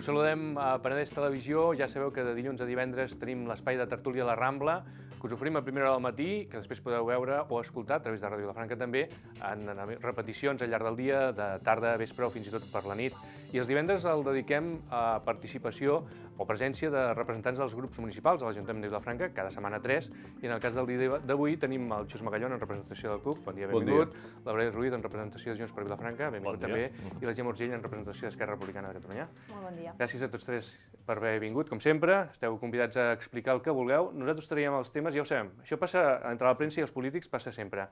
Us saludem a Penedès Televisió. Ja sabeu que de dilluns a divendres tenim l'espai de tertúlia a la Rambla, que us oferim a primera hora del matí, que després podeu veure o escoltar a través de Ràdio La Franca també, en, repeticions al llarg del dia, de tarda, vespre o fins i tot per la nit. I els divendres el dediquem a participació o presència de representants dels grups municipals a l'Ajuntament de Vilafranca, cada setmana tres, i en el cas del dia d'avui tenim el Xus Magallón en representació del CUP, bon dia, benvingut, bon dia. Ruiz en representació de Junts per Vilafranca, benvingut bon també, i la Gemma Urgell en representació d'Esquerra Republicana de Catalunya. Molt bon dia. Gràcies a tots tres per haver vingut, com sempre, esteu convidats a explicar el que vulgueu, nosaltres traiem els temes, ja ho sabem, això passa entre la premsa i els polítics, passa sempre.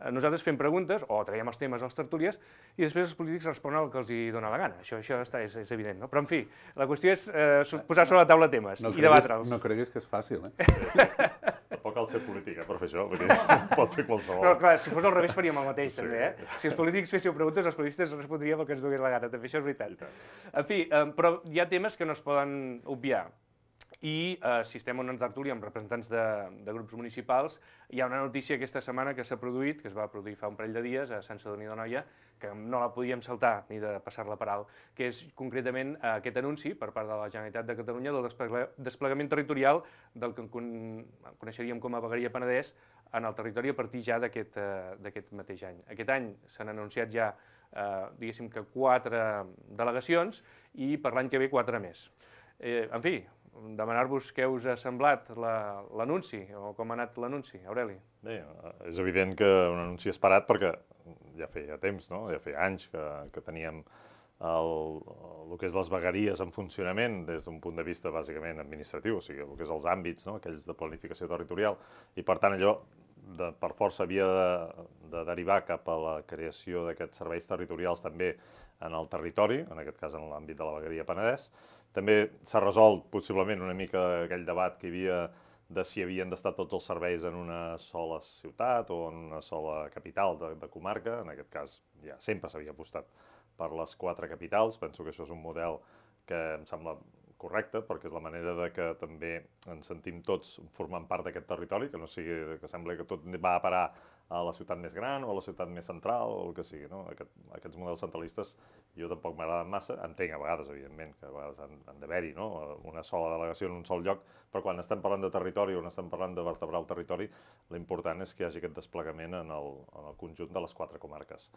Eh, nosaltres fem preguntes o traiem els temes als tertúlies i després els polítics responen el que els hi dona la gana. Això, això està, és, és evident, no? Però, en fi, la qüestió és eh, eh posar sobre la taula temes no i debatre'ls. No creguis que és fàcil, eh? Tampoc cal ser política eh, per fer això, perquè pot fer qualsevol. Però, clar, si fos al revés faríem el mateix, sí. també, eh? Si els polítics féssiu preguntes, els polítics respondríem el que ens dugués la gana, també, això és veritat. En fi, eh, però hi ha temes que no es poden obviar i eh, si estem en una tertúlia amb representants de, de grups municipals, hi ha una notícia aquesta setmana que s'ha produït, que es va produir fa un parell de dies a Sant Sadoní de Noia, que no la podíem saltar ni de passar-la per alt, que és concretament eh, aquest anunci per part de la Generalitat de Catalunya del desplegament territorial del que coneixeríem com a Begueria Penedès en el territori a partir ja eh, d'aquest mateix any. Aquest any s'han anunciat ja eh, diguéssim que quatre delegacions i per l'any que ve quatre més. Eh, en fi, demanar-vos què us ha semblat l'anunci la, o com ha anat l'anunci, Aureli. Bé, eh, és evident que un anunci esperat perquè ja feia temps, no? ja feia anys que, que teníem el, el que és les vegueries en funcionament des d'un punt de vista bàsicament administratiu, o sigui, el que és els àmbits, no? aquells de planificació territorial, i per tant allò de, per força havia de, de derivar cap a la creació d'aquests serveis territorials també en el territori, en aquest cas en l'àmbit de la vegueria Penedès, també s'ha resolt possiblement una mica aquell debat que hi havia de si havien d'estar tots els serveis en una sola ciutat o en una sola capital de, de comarca. En aquest cas ja sempre s'havia apostat per les quatre capitals. Penso que això és un model que em sembla correcte perquè és la manera de que també ens sentim tots formant part d'aquest territori, que no sigui que sembla que tot va a parar a la ciutat més gran o a la ciutat més central o el que sigui. No? Aquest, aquests models centralistes jo tampoc m'agraden massa, entenc a vegades, evidentment, que a vegades han, han d'haver-hi no? una sola delegació en un sol lloc, però quan estem parlant de territori o estem parlant de vertebrar el territori, l'important és que hi hagi aquest desplegament en el, en el conjunt de les quatre comarques.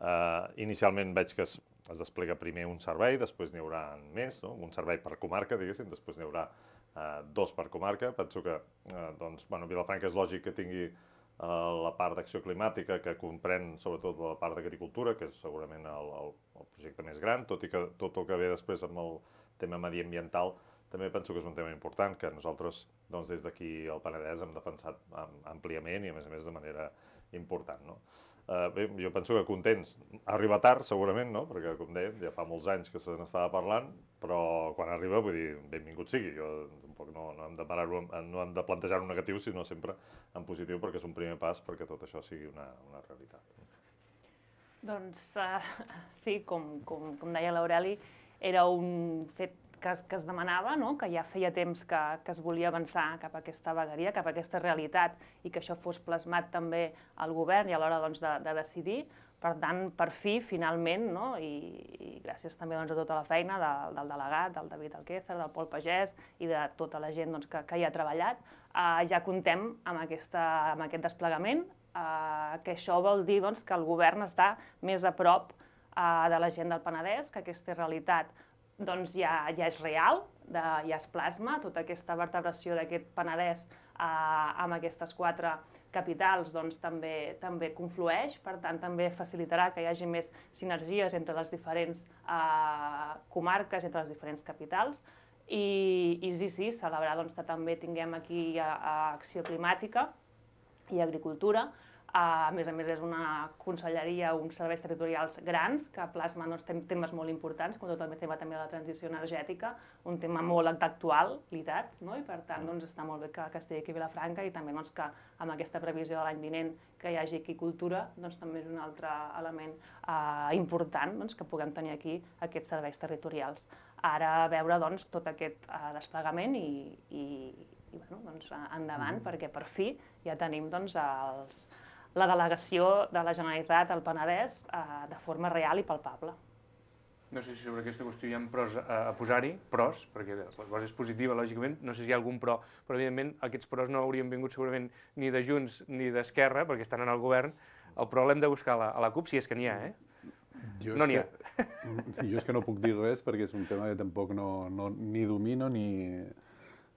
Uh, inicialment veig que es, es desplega primer un servei, després n'hi haurà més, no? un servei per comarca, diguéssim, després n'hi haurà uh, dos per comarca. Penso que uh, doncs, bueno, Vilafranca és lògic que tingui Eh, la part d'acció climàtica que comprèn sobretot la part d'agricultura, que és segurament el, el, el projecte més gran, tot i que tot el que ve després amb el tema mediambiental també penso que és un tema important que nosaltres doncs, des d'aquí al Penedès hem defensat àmpliament i a més a més de manera important. No? eh, bé, jo penso que contents. Arriba tard, segurament, no? perquè, com dèiem, ja fa molts anys que se n'estava parlant, però quan arriba, vull dir, benvingut sigui. Jo tampoc no, no hem de parar no hem de plantejar-ho negatiu, sinó sempre en positiu, perquè és un primer pas perquè tot això sigui una, una realitat. Doncs uh, sí, com, com, com deia l'Aureli, era un fet que, que es demanava, no? que ja feia temps que, que es volia avançar cap a aquesta vegueria, cap a aquesta realitat, i que això fos plasmat també al govern i a l'hora doncs, de, de decidir. Per tant, per fi, finalment, no? I, i gràcies també doncs, a tota la feina de, del delegat, del David Alquézar, del Pol Pagès i de tota la gent doncs, que, que hi ha treballat, eh, ja contem amb, aquesta, amb aquest desplegament, eh, que això vol dir doncs, que el govern està més a prop eh, de la gent del Penedès, que aquesta realitat doncs ja, ja és real, de, ja es plasma, tota aquesta vertebració d'aquest Penedès eh, amb aquestes quatre capitals doncs, també, també conflueix, per tant també facilitarà que hi hagi més sinergies entre les diferents eh, comarques, entre les diferents capitals, i, i sí, sí, celebrar doncs, que també tinguem aquí a, eh, a Acció Climàtica i Agricultura, a més a més, és una conselleria, uns serveis territorials grans que plasmen doncs, temes molt importants, com tot el tema també de la transició energètica, un tema molt d'actualitat, no? i per tant doncs, està molt bé que, que estigui aquí a Vilafranca i també doncs, que amb aquesta previsió de l'any vinent que hi hagi aquí cultura, doncs, també és un altre element eh, important doncs, que puguem tenir aquí aquests serveis territorials. Ara veure doncs, tot aquest eh, desplegament i, i, i bueno, doncs, endavant, mm. perquè per fi ja tenim doncs, els, la delegació de la Generalitat al Penedès eh, de forma real i palpable. No sé si sobre aquesta qüestió hi ha pros a, posar-hi, pros, perquè la és positiva, lògicament, no sé si hi ha algun pro, però evidentment aquests pros no haurien vingut segurament ni de Junts ni d'Esquerra, perquè estan en el govern, el pro l'hem de buscar a la, a la CUP, si és que n'hi ha, eh? Jo no n'hi ha. Que, jo és que no puc dir res perquè és un tema que tampoc no, no, ni domino ni,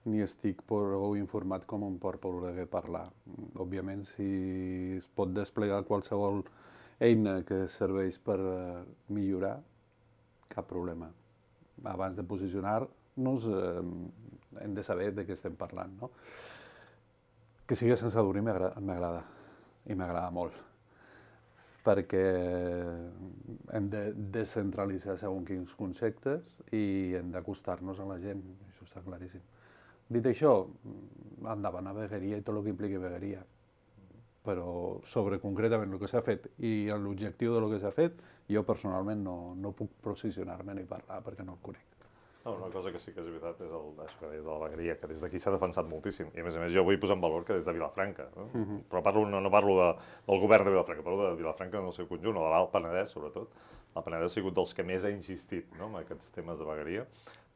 ni estic prou informat com em per poder parlar. Òbviament, si es pot desplegar qualsevol eina que serveix per eh, millorar, cap problema. Abans de posicionar-nos eh, hem de saber de què estem parlant. No? Que sigui sense adorir m'agrada, i m'agrada molt perquè hem de descentralitzar segons quins conceptes i hem d'acostar-nos a la gent, això està claríssim. Dit això, em a vegueria i tot el que impliqui vegueria. Però sobre concretament el que s'ha fet i l'objectiu del que s'ha fet, jo personalment no, no puc posicionar-me ni parlar perquè no el conec. No, una cosa que sí que és veritat és el, això que deies de la vegueria, que des d'aquí s'ha defensat moltíssim. I a més a més jo vull posar en valor que des de Vilafranca, no? Uh mhm. -huh. però parlo, no, no parlo de, del govern de Vilafranca, parlo de Vilafranca en el seu conjunt, o de l'Alt Penedès sobretot. La Penedès ha sigut dels que més ha insistit no? en aquests temes de vegueria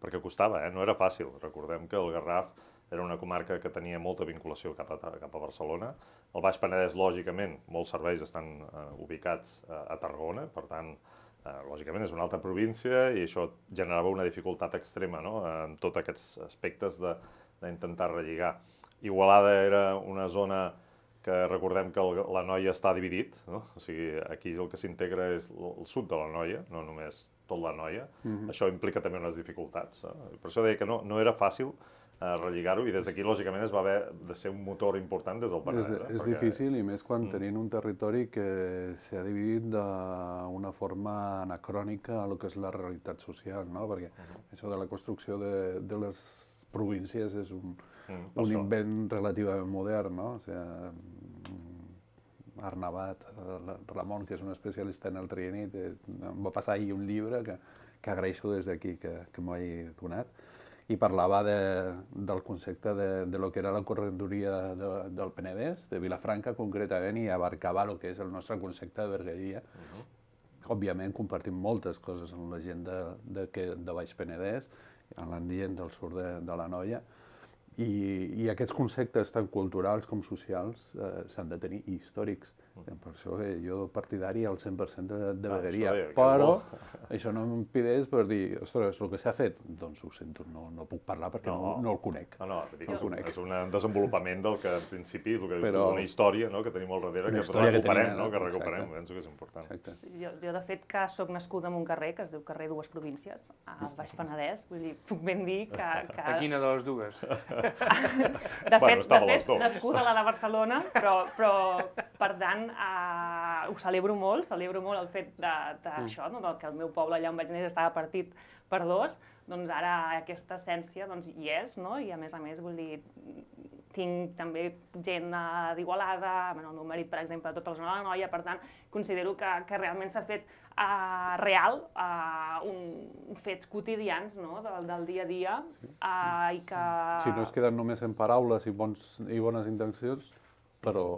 perquè costava, eh? no era fàcil. Recordem que el Garraf era una comarca que tenia molta vinculació cap a, cap a Barcelona. El Baix Penedès, lògicament, molts serveis estan eh, ubicats eh, a Tarragona, per tant, eh, lògicament és una altra província i això generava una dificultat extrema no? en tots aquests aspectes d'intentar relligar. Igualada era una zona que recordem que el, la noia està dividit, no? o sigui, aquí el que s'integra és el sud de la noia, no només tot la noia, mm -hmm. això implica també unes dificultats. Eh? Per això deia que no, no era fàcil eh, relligar-ho i des d'aquí, lògicament, es va haver de ser un motor important des del Penedès. És, eh? és perquè... difícil i més quan mm. tenim un territori que s'ha dividit d'una forma anacrònica a lo que és la realitat social, no? Perquè mm -hmm. això de la construcció de, de les províncies és un, mm, un invent relativament modern, no? O sigui, Arnabat, eh, Ramon, que és un especialista en el trieni, eh, em va passar ahir un llibre que, que agraeixo des d'aquí que, que m'ho hagi donat, i parlava de, del concepte de, de lo que era la corredoria de, del Penedès, de Vilafranca concretament, i abarcava el que és el nostre concepte de Bergueria. Uh -huh. Òbviament compartim moltes coses amb la gent de, de, de, de Baix Penedès, amb la gent del sud de, de la Noia, i, i aquests conceptes tant culturals com socials eh, s'han de tenir, i històrics, per això eh, jo partidari al 100% de, de ah, vegueria, ah, però això no m'impideix per dir, ostres, el que s'ha fet, doncs ho sento, no, no puc parlar perquè no, no, no el conec. Ah, no, no, dic, no és, conec. és un desenvolupament del que en principi, el que però, una història no, que tenim al darrere, que recuperem, que tenia, eh, no, que recuperem, exacte. penso que és important. Sí, jo, jo, de fet, que sóc nascuda en un carrer, que es diu carrer Dues Províncies, al Baix Penedès, vull dir, puc ben dir que... que... A quina de les dues? de fet, bueno, de fet nascuda a la de Barcelona, però, però per tant, eh, ho celebro molt, celebro molt el fet d'això, mm. no? que el meu poble allà on vaig néixer estava partit per dos, doncs ara aquesta essència doncs, hi és, no? i a més a més, vull dir, tinc també gent eh, d'Igualada, bueno, el meu marit, per exemple, tota la zona de la Noia, per tant, considero que, que realment s'ha fet eh, real eh, un, fets quotidians no? del, del dia a dia eh, i que... Si no es queden només en paraules i, bons, i bones intencions, però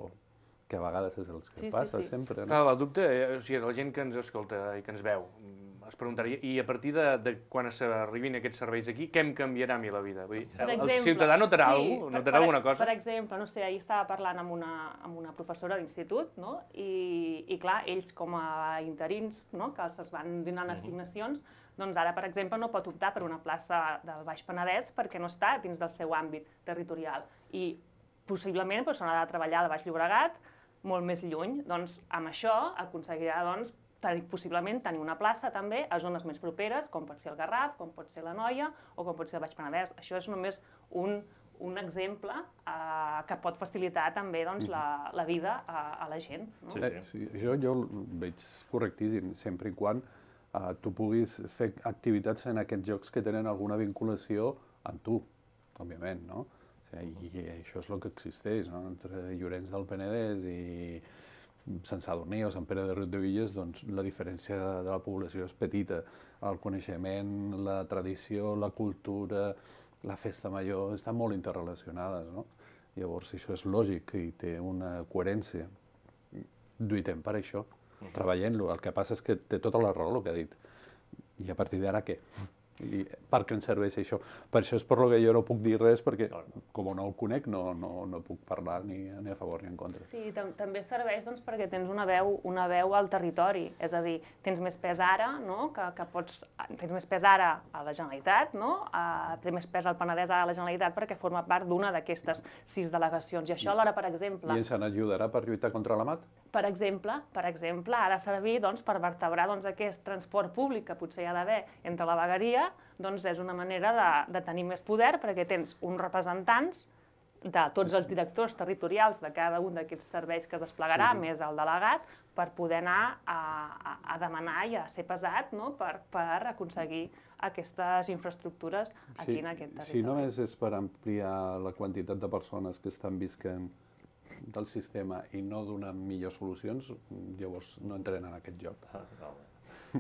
que a vegades és el que sí, passa sí, sí. sempre. No? Clar, el dubte, eh, o sigui, la gent que ens escolta i que ens veu, mm, es preguntaria, i a partir de, de quan arribin aquests serveis aquí, què em canviarà a mi la vida? Vull dir, el, exemple, el ciutadà notarà, sí, algú, notarà per, alguna cosa? Per exemple, no sé, ahir estava parlant amb una, amb una professora d'institut, no? I, i clar, ells com a interins, no? que se'ls van donant uh -huh. assignacions, doncs ara, per exemple, no pot optar per una plaça del Baix Penedès perquè no està dins del seu àmbit territorial. I possiblement doncs, s'haurà de treballar de Baix Llobregat, molt més lluny, doncs amb això aconseguirà doncs, tenir, possiblement tenir una plaça també a zones més properes, com pot ser el Garraf, com pot ser la Noia o com pot ser el Baix Penedès. Això és només un, un exemple eh, que pot facilitar també doncs, la, la vida a, a la gent. No? Sí, eh, sí. sí, jo, jo el veig correctíssim, sempre i quan eh, tu puguis fer activitats en aquests jocs que tenen alguna vinculació amb tu, òbviament, no? Eh, I això és el que existeix, no? Entre Llorenç del Penedès i Sant Sadurní o Sant Pere de Villes, doncs la diferència de la població és petita. El coneixement, la tradició, la cultura, la festa major, estan molt interrelacionades, no? Llavors, això és lògic i té una coherència. Lluitem per això, treballant-lo. El que passa és que té tota la raó el que ha dit. I a partir d'ara què? i per què ens serveix això. Per això és per lo que jo no puc dir res, perquè com no ho conec no, no, no puc parlar ni, ni a favor ni en contra. Sí, tam també serveix doncs, perquè tens una veu, una veu al territori, és a dir, tens més pes ara, no? que, que pots, tens més pes ara a la Generalitat, no? a, té més pes al Penedès a la Generalitat perquè forma part d'una d'aquestes sis delegacions. I això l'hora, per exemple... I ens n'ajudarà per lluitar contra la mat? Per exemple, per exemple, ha de servir doncs, per vertebrar doncs, aquest transport públic que potser hi ha d'haver entre la vegueria doncs és una manera de, de tenir més poder perquè tens uns representants de tots els directors territorials de cada un d'aquests serveis que es desplegarà, sí. més el delegat, per poder anar a, a, a demanar i a ser pesat no? per, per aconseguir aquestes infraestructures aquí sí, en aquest territori. Si només és per ampliar la quantitat de persones que estan visquent del sistema i no donar millors solucions, llavors no entren en aquest joc. Ah,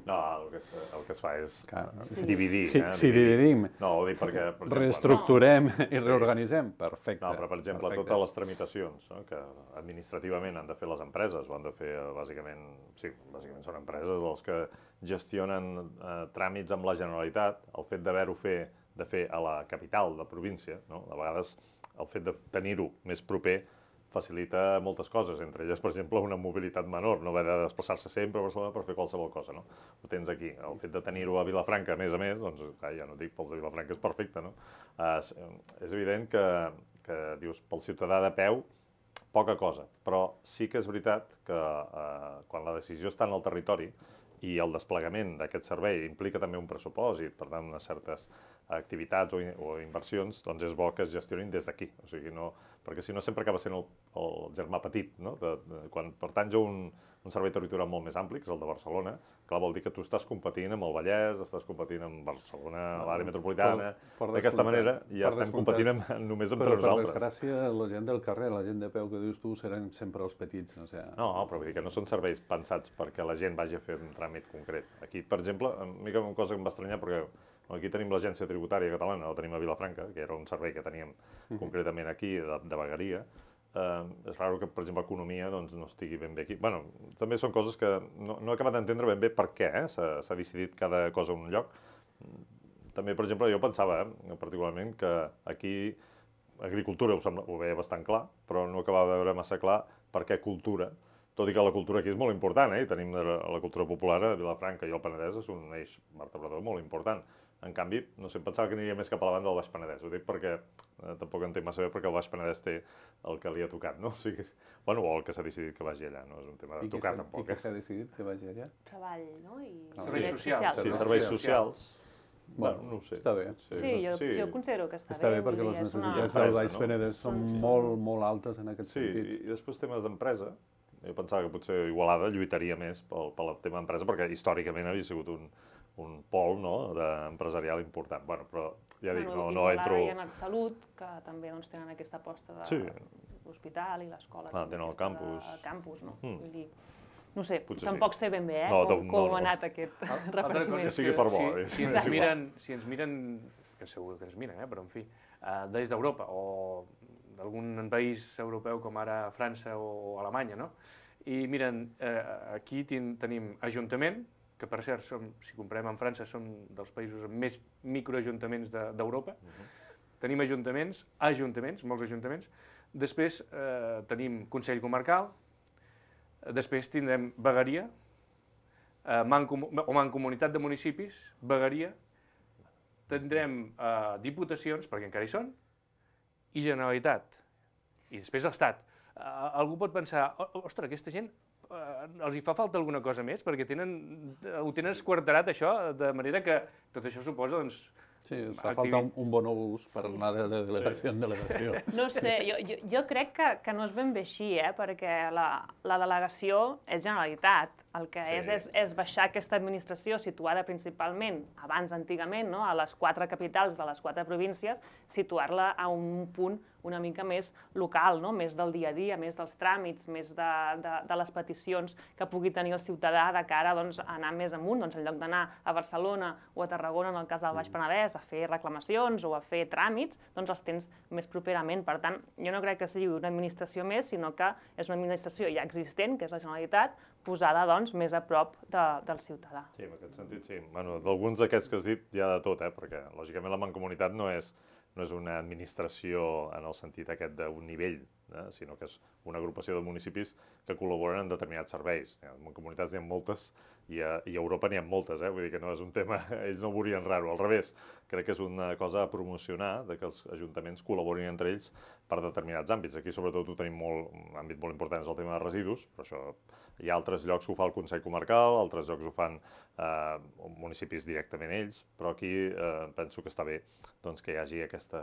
no, el que, es, el que es fa és que, eh, sí. dividir. Sí, eh? Si sí, dividim, no, ho dic perquè, per exemple, reestructurem no. i reorganitzem, perfecte. No, però, per exemple, perfecte. totes les tramitacions no? que administrativament han de fer les empreses, ho han de fer, eh, bàsicament, sí, bàsicament són empreses els que gestionen eh, tràmits amb la Generalitat, el fet d'haver-ho fer de fer a la capital de província, no? a vegades el fet de tenir-ho més proper facilita moltes coses, entre elles, per exemple, una mobilitat menor, no haver de desplaçar-se sempre a Barcelona per fer qualsevol cosa, no? Ho tens aquí. El fet de tenir-ho a Vilafranca, a més a més, doncs, ah, ja no dic, pels de Vilafranca és perfecte, no? Eh, és evident que, que, dius, pel ciutadà de peu, poca cosa, però sí que és veritat que eh, quan la decisió està en el territori, i el desplegament d'aquest servei implica també un pressupòsit, per tant, unes certes activitats o, o inversions, doncs és bo que es gestionin des d'aquí. O sigui, no, perquè si no sempre acaba sent el, el germà petit. No? De, de, quan pertanys a un, un servei territorial molt més ampli, que és el de Barcelona, clar, vol dir que tu estàs competint amb el Vallès, estàs competint amb Barcelona, no, l'àrea metropolitana... D'aquesta manera ja estem descomptat. competint amb, només entre però, nosaltres. Però per desgràcia, la gent del carrer, la gent de peu que dius tu, seran sempre els petits. o sea... no però vull dir que no són serveis pensats perquè la gent vagi a fer un tràmit concret. Aquí, per exemple, a mi una cosa que em va estranyar, perquè Aquí tenim l'Agència Tributària Catalana, la tenim a Vilafranca, que era un servei que teníem mhm. concretament aquí, de, de vagaria. Eh, és raro que, per exemple, Economia doncs, no estigui ben bé aquí. bueno, també són coses que no, no he acabat d'entendre ben bé per què eh? s'ha decidit cada cosa en un lloc. També, per exemple, jo pensava, eh, particularment, que aquí agricultura ho, sembla, ho veia bastant clar, però no acabava de veure massa clar per què cultura, tot i que la cultura aquí és molt important, eh? tenim la, la cultura popular a Vilafranca i el Penedès és un eix vertebrador molt important en canvi, no sé, pensava que aniria més cap a la banda del Baix Penedès. Ho dic perquè eh, tampoc entenc massa bé, perquè el Baix Penedès té el que li ha tocat, no? O sigui, bueno, o el que s'ha decidit que vagi allà, no és un tema de tocar, tampoc. I què s'ha decidit que vagi allà? Treball, no? I... Serveis socials. Sí, serveis socials. Bueno, bueno, no ho sé. Està bé. Sí, sí, jo, sí. jo considero que està, està bé. Està bé perquè les necessitats del Baix Penedès no? són sí. molt, molt altes en aquest sí, sentit. Sí, i, després temes d'empresa, jo pensava que potser Igualada lluitaria més pel, pel tema d'empresa perquè històricament havia sigut un, un pol no, empresarial important. Bueno, però ja dic, bueno, no, no entro... Hi ha anat Salut, que també doncs, tenen aquesta aposta de sí. l'hospital i l'escola. Ah, tenen el campus. El campus, no? Mm. Vull dir, no sé, Potser tampoc sí. sé ben bé eh, no, com, no, com no, ha anat no. aquest ah, repartiment. Que sigui per bo. Eh, si, si, ens miren, si ens miren, que segur que ens miren, eh, però en fi, uh, eh, des d'Europa o d'algun país europeu com ara França o Alemanya, no? I miren, eh, aquí ten, tenim ajuntament, que per cert, som, si comparem en França, som dels països amb més microajuntaments d'Europa. De, uh -huh. Tenim ajuntaments, ajuntaments, molts ajuntaments. Després eh, tenim Consell Comarcal, després tindrem Begueria, eh, mancom o mancomunitat de municipis, Begueria, tindrem eh, diputacions, perquè encara hi són, i Generalitat, i després l'Estat. Eh, algú pot pensar, ostres, aquesta gent Eh, els hi fa falta alguna cosa més? Perquè tenen, eh, ho tenen esquarterat, això, de manera que tot això suposa, doncs, Sí, es fa falta un, un bon obús per anar de, delegació sí. en delegació. No sé, jo, jo, jo crec que, que no és ben bé així, eh? perquè la, la delegació és Generalitat. El que sí. és, és és baixar aquesta administració situada principalment, abans antigament, no? a les quatre capitals de les quatre províncies, situar-la a un punt una mica més local, no? més del dia a dia, més dels tràmits, més de, de, de les peticions que pugui tenir el ciutadà de cara doncs, a anar més amunt, doncs, en lloc d'anar a Barcelona o a Tarragona, en el cas del Baix mm. Penedès, a fer reclamacions o a fer tràmits, doncs els tens més properament. Per tant, jo no crec que sigui una administració més, sinó que és una administració ja existent, que és la Generalitat, posada doncs, més a prop de, del ciutadà. Sí, en aquest sentit sí. Bueno, D'alguns d'aquests que has dit hi ha de tot, eh? perquè lògicament la mancomunitat no és no és una administració en el sentit aquest d'un nivell, eh, sinó que és una agrupació de municipis que col·laboren en determinats serveis. En comunitats n'hi ha moltes i a, i a Europa n'hi ha moltes, eh? vull dir que no és un tema, ells no volien raro, al revés. Crec que és una cosa a promocionar, de que els ajuntaments col·laborin entre ells per determinats àmbits. Aquí sobretot ho tenim molt, un àmbit molt important és el tema de residus, però això hi ha altres llocs que ho fa el Consell Comarcal, altres llocs ho fan eh, municipis directament ells, però aquí eh, penso que està bé doncs, que hi hagi aquesta,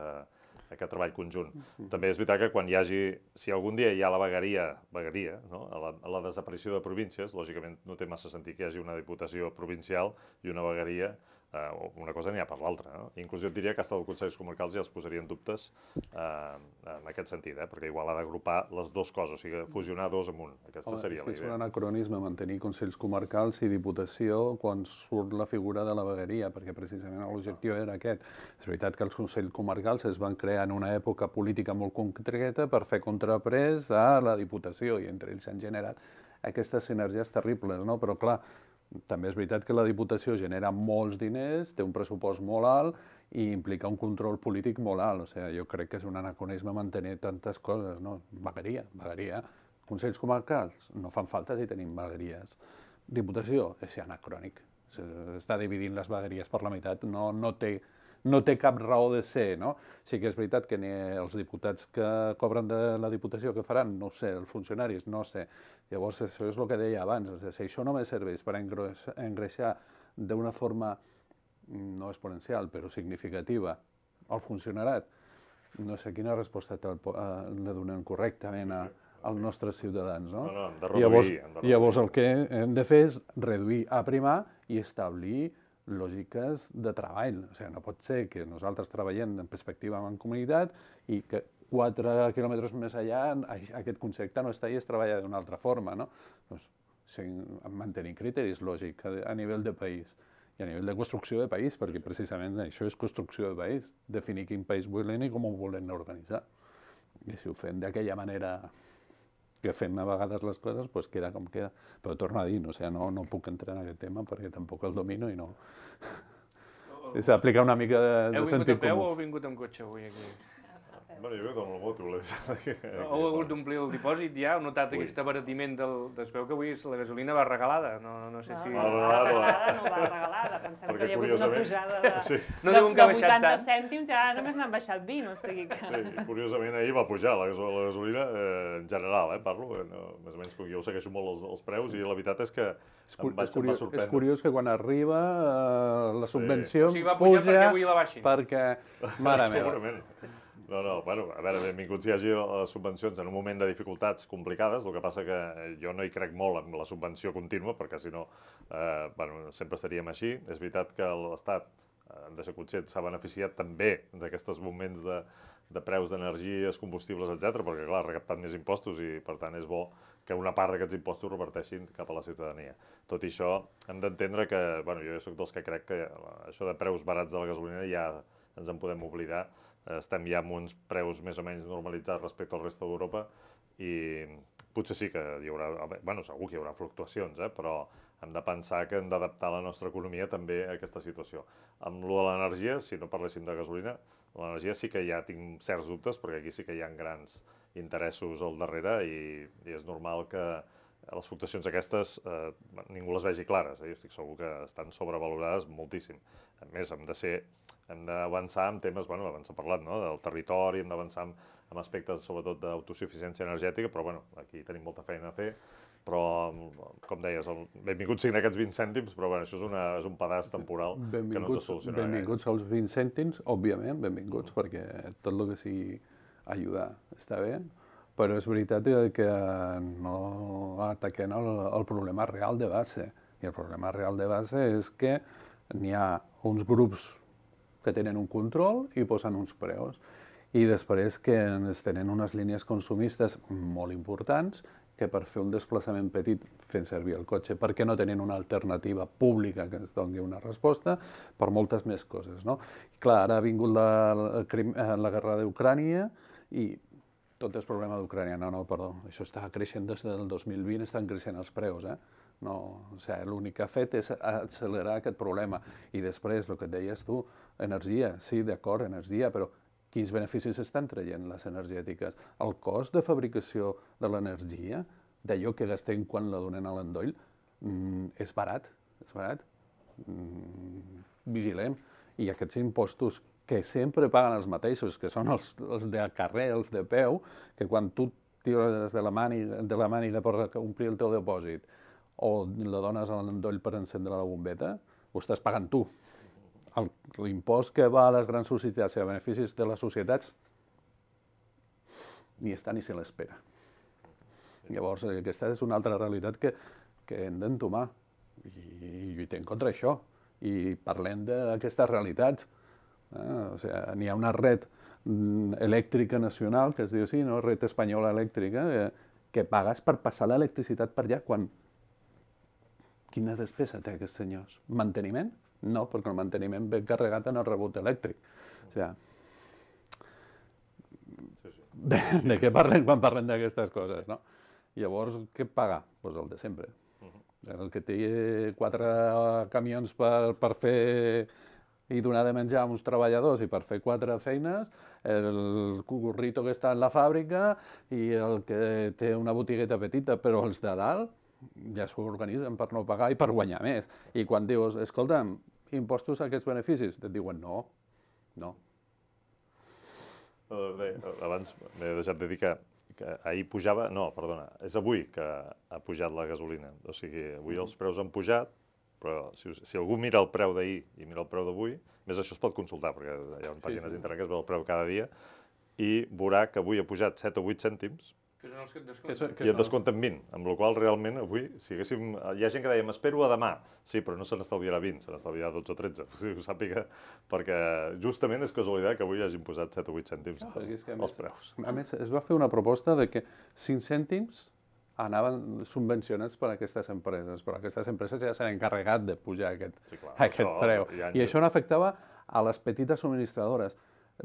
aquest treball conjunt. Mm -hmm. També és veritat que quan hi hagi, si algun dia hi ha la vegueria, vegueria no? a, la, a la desaparició de províncies, lògicament no té massa sentit que hi hagi una diputació provincial i una vegueria eh, una cosa n'hi ha per l'altra. No? Inclús jo et diria que hasta els Consells Comarcals ja els posarien dubtes eh, en aquest sentit, eh, perquè igual ha d'agrupar les dues coses, o sigui, fusionar dos en un. Aquesta Home, seria la idea. És un anacronisme mantenir Consells Comarcals i Diputació quan surt la figura de la vegueria, perquè precisament l'objectiu ah. era aquest. És veritat que els Consells Comarcals es van crear en una època política molt concreta per fer contraprès a la Diputació i entre ells s'han generat aquestes sinergies terribles, no? Però clar, també és veritat que la Diputació genera molts diners, té un pressupost molt alt i implica un control polític molt alt. O sigui, jo crec que és un anaconisme mantenir tantes coses, no? Vagueria, vagueria. Consells comarcals no fan falta si tenim vagueries. Diputació és anacrònic. Està dividint les vagueries per la meitat, no, no té no té cap raó de ser, no? Sí que és veritat que ni els diputats que cobren de la Diputació que faran, no sé, els funcionaris, no sé. Llavors, això és el que deia abans, és a dir, si això només serveix per engreixar d'una forma mm, no exponencial, però significativa, el funcionarat, no sé quina resposta le eh, donem correctament a, als nostres ciutadans. No? No, no, hem de reduir. Llavors, hem de reduir. llavors el que hem de fer és reduir, aprimar i establir lògiques de treball. O sigui, no pot ser que nosaltres treballem en perspectiva en comunitat i que 4 quilòmetres més allà aquest concepte no està i es treballa d'una altra forma. No? Doncs, o sigui, mantenir criteris lògics a nivell de país i a nivell de construcció de país, perquè precisament això és construcció de país, definir quin país volem i com ho volem organitzar. I si ho fem d'aquella manera que fem a vegades les coses, doncs pues queda com queda. Però torno a dir, o sigui, no, no puc entrar en aquest tema perquè tampoc el domino i no... És aplicar una mica de, de sentit comú. Heu vingut a peu o heu vingut amb cotxe avui aquí? Bueno, jo dono el voto. No, Heu hagut d'omplir el dipòsit ja? Heu notat Ui. aquest abaratiment del... Es veu que avui la gasolina va regalada. No, no sé si... No, no va regalada, no va regalada. Pensem Perquè que hi ha hagut una pujada de, sí. no de, que de 80 tant. cèntims ja només n'han baixat 20. O sigui que... Sí, curiosament ahir va pujar la, la gasolina eh, en general, eh, parlo. Eh, no, més o menys jo segueixo molt els, els preus i la veritat és que és, em vaig, curiós, em va sorprendre. és curiós que quan arriba eh, la subvenció sí. o sigui, va pujar puja perquè avui la baixin. Perquè, mare meva. Segurament. No, no, bueno, a veure, benvinguts hi hagi eh, les subvencions en un moment de dificultats complicades, el que passa que eh, jo no hi crec molt en la subvenció contínua, perquè si no, eh, bueno, sempre estaríem així. És veritat que l'Estat, eh, en de ser s'ha beneficiat també d'aquests moments de, de preus d'energies, combustibles, etc, perquè, clar, ha recaptat més impostos i, per tant, és bo que una part d'aquests impostos reverteixin cap a la ciutadania. Tot i això, hem d'entendre que, bueno, jo sóc dels que crec que això de preus barats de la gasolina ja ens en podem oblidar, estem ja amb uns preus més o menys normalitzats respecte al resta d'Europa i potser sí que hi haurà, bueno, segur que hi haurà fluctuacions, eh? però hem de pensar que hem d'adaptar la nostra economia també a aquesta situació. Amb lo de l'energia, si no parléssim de gasolina, l'energia sí que ja tinc certs dubtes, perquè aquí sí que hi ha grans interessos al darrere i, i és normal que les fluctuacions aquestes eh, ningú les vegi clares. Eh? Jo estic segur que estan sobrevalorades moltíssim. A més, hem de ser hem d'avançar en temes, bueno, abans he parlat, no?, del territori, hem d'avançar en, en aspectes, sobretot, d'autosuficiència energètica, però, bueno, aquí tenim molta feina a fer, però, com deies, el, benvinguts siguin aquests 20 cèntims, però, bueno, això és, una, és un pedaç temporal benvinguts, que no ens solucionarà. Benvinguts gaire. als 20 cèntims, òbviament, benvinguts, mm. perquè tot el que sigui ajudar està bé, però és veritat que no ataquem el, el problema real de base. I el problema real de base és que n'hi ha uns grups que tenen un control i posen uns preus. I després que ens tenen unes línies consumistes molt importants que per fer un desplaçament petit fent servir el cotxe, perquè no tenen una alternativa pública que ens doni una resposta, per moltes més coses. No? I clar, ara ha vingut la, eh, la guerra d'Ucrània i tot és problema d'Ucrània. No, no, perdó, això està creixent des del 2020, estan creixent els preus. Eh? No, o sigui, l'únic que ha fet és accelerar aquest problema. I després, el que et deies tu, energia, sí, d'acord, energia, però quins beneficis estan traient les energètiques? El cost de fabricació de l'energia, d'allò que gastem quan la donen a l'endoll, mm, és barat, és barat. Mm, vigilem. I aquests impostos que sempre paguen els mateixos, que són els, els de carrer, els de peu, que quan tu tires de la màniga, de la màniga per omplir el teu depòsit, o la dones a l'endoll per encendre la bombeta, ho estàs pagant tu. L'impost que va a les grans societats i a beneficis de les societats ni està ni se l'espera. Llavors, aquesta és una altra realitat que, que hem d'entomar i, i lluitem contra això. I parlem d'aquestes realitats. Eh? O sigui, n'hi ha una red mm, elèctrica nacional que es diu, sí, no, red espanyola elèctrica, eh, que pagues per passar l'electricitat per allà quan Quina despesa té aquests senyors? Manteniment? No, perquè el manteniment ve carregat en el rebut elèctric. O sigui, de, de què parlen quan parlen d'aquestes coses, no? Llavors, què paga? Doncs pues el de sempre. Uh-huh. El que té quatre camions per, per fer i donar de menjar a uns treballadors i per fer quatre feines, el cucurrito que està en la fàbrica i el que té una botigueta petita, però els de dalt ja s'organitzen per no pagar i per guanyar més. I quan dius, escolta'm, impostos a aquests beneficis, et diuen no, no. Eh, bé, eh, abans m'he deixat de dir que, que ahir pujava, no, perdona, és avui que ha pujat la gasolina. O sigui, avui els preus han pujat, però si, si algú mira el preu d'ahir i mira el preu d'avui, més això es pot consultar, perquè hi ha pàgines sí, sí. d'internet que es veu el preu cada dia, i veurà que avui ha pujat 7 o 8 cèntims, que són els que et descompten. Que, I et descompten 20, amb la qual realment avui, si haguéssim... Hi ha gent que deia, m'espero a demà. Sí, però no se n'estalviarà 20, se n'estalviarà 12 o 13, si ho sàpiga, perquè justament és casualitat que avui hagin posat 7 o 8 cèntims és que als preus. A més, es va fer una proposta de que 5 cèntims anaven subvencionats per a aquestes empreses, però aquestes empreses ja s'han encarregat de pujar aquest, sí, clar, aquest això, preu. I això no afectava a les petites subministradores.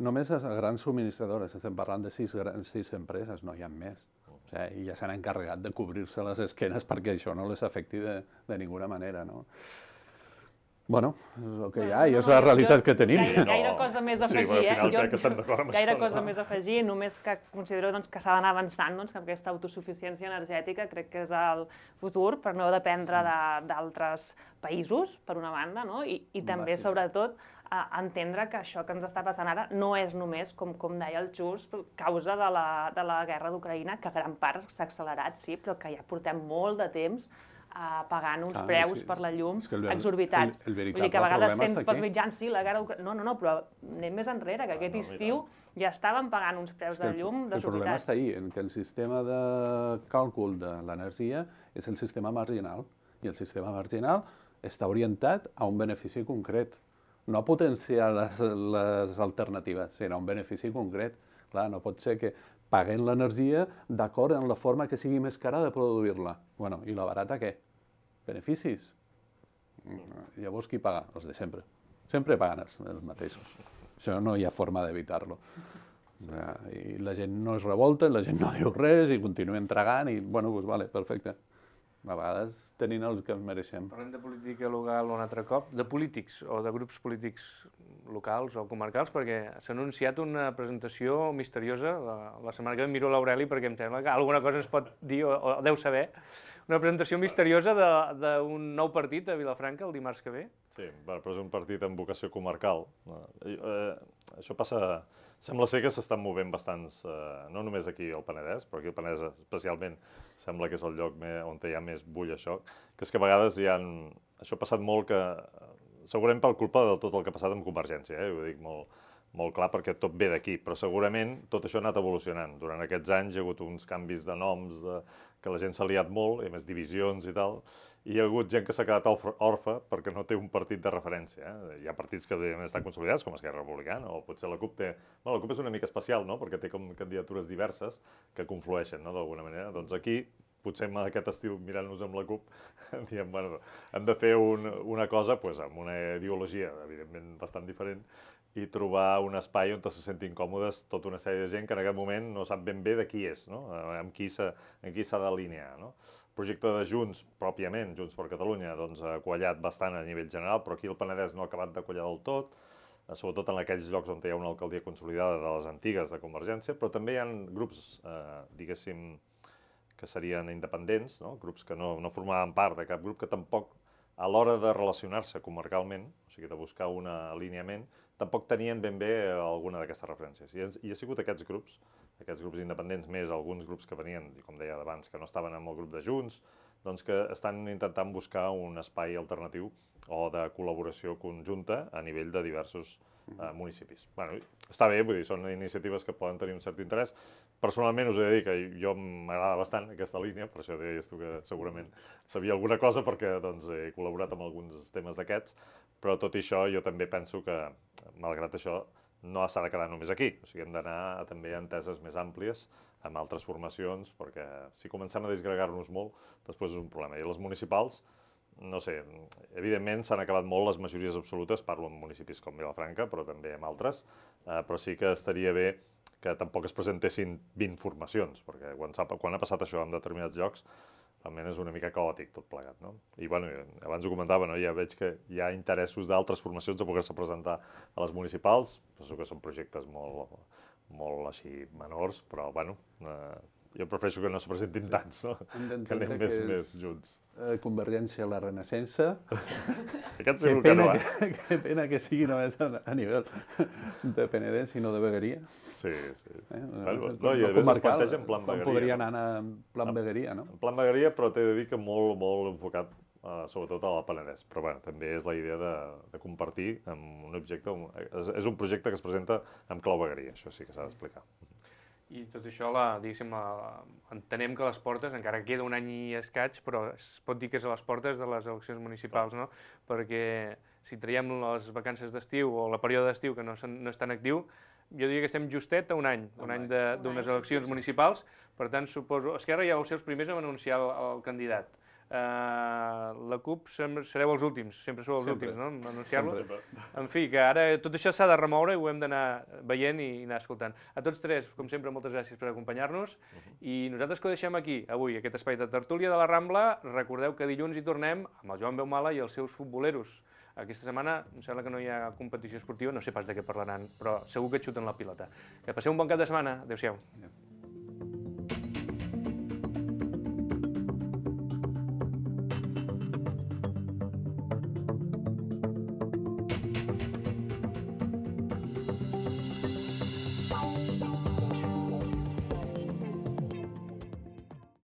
Només les grans subministradores, estem parlant de sis, grans, sis empreses, no hi ha més. O sigui, I ja s'han encarregat de cobrir-se les esquenes perquè això no les afecti de, de ninguna manera. No? Bueno, és el que hi ha i és la realitat que tenim. Gaire, gaire cosa més a afegir, sí, bueno, eh? Jo, que estem amb gaire això. cosa no? més a afegir, només que considero doncs, que s'ha d'anar avançant doncs, amb aquesta autosuficiència energètica, crec que és el futur, per no dependre mm. d'altres de, països, per una banda, no? i, i també, sobretot, a entendre que això que ens està passant ara no és només, com, com deia el Jus, causa de la, de la guerra d'Ucraïna, que gran part s'ha accelerat, sí, però que ja portem molt de temps uh, pagant uns ah, preus sí. per la llum que el, exorbitats. El, el, el Vull dir que a vegades sents pels mitjans, sí, la guerra... No, no, no, però anem més enrere, que ah, aquest no, estiu ja estaven pagant uns preus de llum desorbitats. El problema està ahí, en que el sistema de càlcul de l'energia és el sistema marginal, i el sistema marginal està orientat a un benefici concret no potenciar les, les alternatives, sinó un benefici concret. Clar, no pot ser que paguen l'energia d'acord amb la forma que sigui més cara de produir-la. Bueno, i la barata què? Beneficis. Llavors qui paga? Els de sempre. Sempre paguen els, els mateixos. Això no hi ha forma d'evitar-lo. I la gent no es revolta, la gent no diu res i continuen tragant i, bueno, doncs pues vale, perfecte a vegades tenint el que ens mereixem. Parlem de política local un altre cop, de polítics o de grups polítics locals o comarcals, perquè s'ha anunciat una presentació misteriosa, la, la setmana que ve miro l'Aureli perquè em sembla que alguna cosa ens pot dir o, o deu saber, una presentació misteriosa d'un nou partit a Vilafranca el dimarts que ve. Sí, però és un partit amb vocació comarcal. Eh, eh, això passa... Sembla ser que s'estan movent bastants, eh, no només aquí al Penedès, però aquí al Penedès especialment sembla que és el lloc més, on hi ha més bull això, que és que a vegades hi ha... Això ha passat molt que... Eh, segurament per culpa de tot el que ha passat amb Convergència, eh? ho dic molt molt clar perquè tot ve d'aquí, però segurament tot això ha anat evolucionant. Durant aquests anys hi ha hagut uns canvis de noms, de, que la gent s'ha liat molt, hi ha més divisions i tal, i hi ha hagut gent que s'ha quedat orfe perquè no té un partit de referència. Eh? Hi ha partits que han estat consolidats, com Esquerra Republicana, o potser la CUP té... Bueno, la CUP és una mica especial, no?, perquè té com candidatures diverses que conflueixen, no?, d'alguna manera. Doncs aquí potser amb aquest estil, mirant-nos amb la CUP, diem, bueno, hem de fer un, una cosa pues, amb una ideologia, evidentment, bastant diferent, i trobar un espai on se sentin còmodes tota una sèrie de gent que en aquest moment no sap ben bé de qui és, no? Eh, amb qui s'ha d'alinear. No? El projecte de Junts, pròpiament, Junts per Catalunya, doncs, ha quallat bastant a nivell general, però aquí el Penedès no ha acabat de quallar del tot, eh, sobretot en aquells llocs on hi ha una alcaldia consolidada de les antigues de Convergència, però també hi ha grups, eh, diguéssim, que serien independents, no? grups que no, no formaven part de cap grup, que tampoc a l'hora de relacionar-se comarcalment, o sigui, de buscar un alineament, tampoc tenien ben bé alguna d'aquestes referències. I, I ha sigut aquests grups, aquests grups independents, més alguns grups que venien, com deia abans, que no estaven amb el grup de Junts, doncs que estan intentant buscar un espai alternatiu o de col·laboració conjunta a nivell de diversos eh, mm-hmm. municipis. Bueno, està bé, vull dir, són iniciatives que poden tenir un cert interès. Personalment us he de dir que jo m'agrada bastant aquesta línia, per això deies tu que segurament sabia alguna cosa perquè doncs, he col·laborat amb alguns temes d'aquests, però tot i això jo també penso que, malgrat això, no s'ha de quedar només aquí. O sigui, hem d'anar també a enteses més àmplies amb altres formacions, perquè si comencem a disgregar-nos molt, després és un problema. I les municipals, no sé, evidentment s'han acabat molt les majories absolutes, parlo en municipis com Vilafranca, però també en altres, eh, però sí que estaria bé que tampoc es presentessin 20 formacions, perquè quan, ha, quan ha passat això en determinats llocs, almenys és una mica caòtic tot plegat, no? I, bueno, abans ho comentava, no? ja veig que hi ha interessos d'altres formacions de poder-se presentar a les municipals, penso que són projectes molt molt així menors, però bueno, eh, jo prefereixo que no se presentin sí. tants, no? que anem més, és... més junts. Eh, Convergència a la Renaixença. Aquest segur que, que no, eh? Que, que pena que sigui només a, a nivell de Penedès i no de Begueria. Sí, sí. Eh? No, no, no, i a més es planteja en plan Begueria. podria anar en plan Begueria, no? En plan Begueria, però t'he de dir que molt, molt enfocat eh, sobretot a la Penedès. Però bueno, també és la idea de, de compartir amb un objecte, un, és, és un projecte que es presenta amb clau això sí que s'ha d'explicar. I tot això, la, diguéssim, la, entenem que les portes, encara queda un any i escaig, però es pot dir que és a les portes de les eleccions municipals, no? Perquè si traiem les vacances d'estiu o la període d'estiu que no, no és tan actiu, jo diria que estem justet a un any, un, any d'unes eleccions municipals, per tant, suposo... Esquerra ja ser els primers a anunciar el, el candidat. Eh, la CUP sereu els últims, sempre sou els sempre. últims, no?, anunciar-lo. En fi, que ara tot això s'ha de remoure i ho hem d'anar veient i, i anar escoltant. A tots tres, com sempre, moltes gràcies per acompanyar-nos uh -huh. i nosaltres que ho deixem aquí, avui, aquest espai de tertúlia de la Rambla. Recordeu que dilluns hi tornem amb el Joan Beumala i els seus futboleros. Aquesta setmana em sembla que no hi ha competició esportiva, no sé pas de què parlaran, però segur que xuten la pilota. Que passeu un bon cap de setmana. Adéu-siau. Yeah.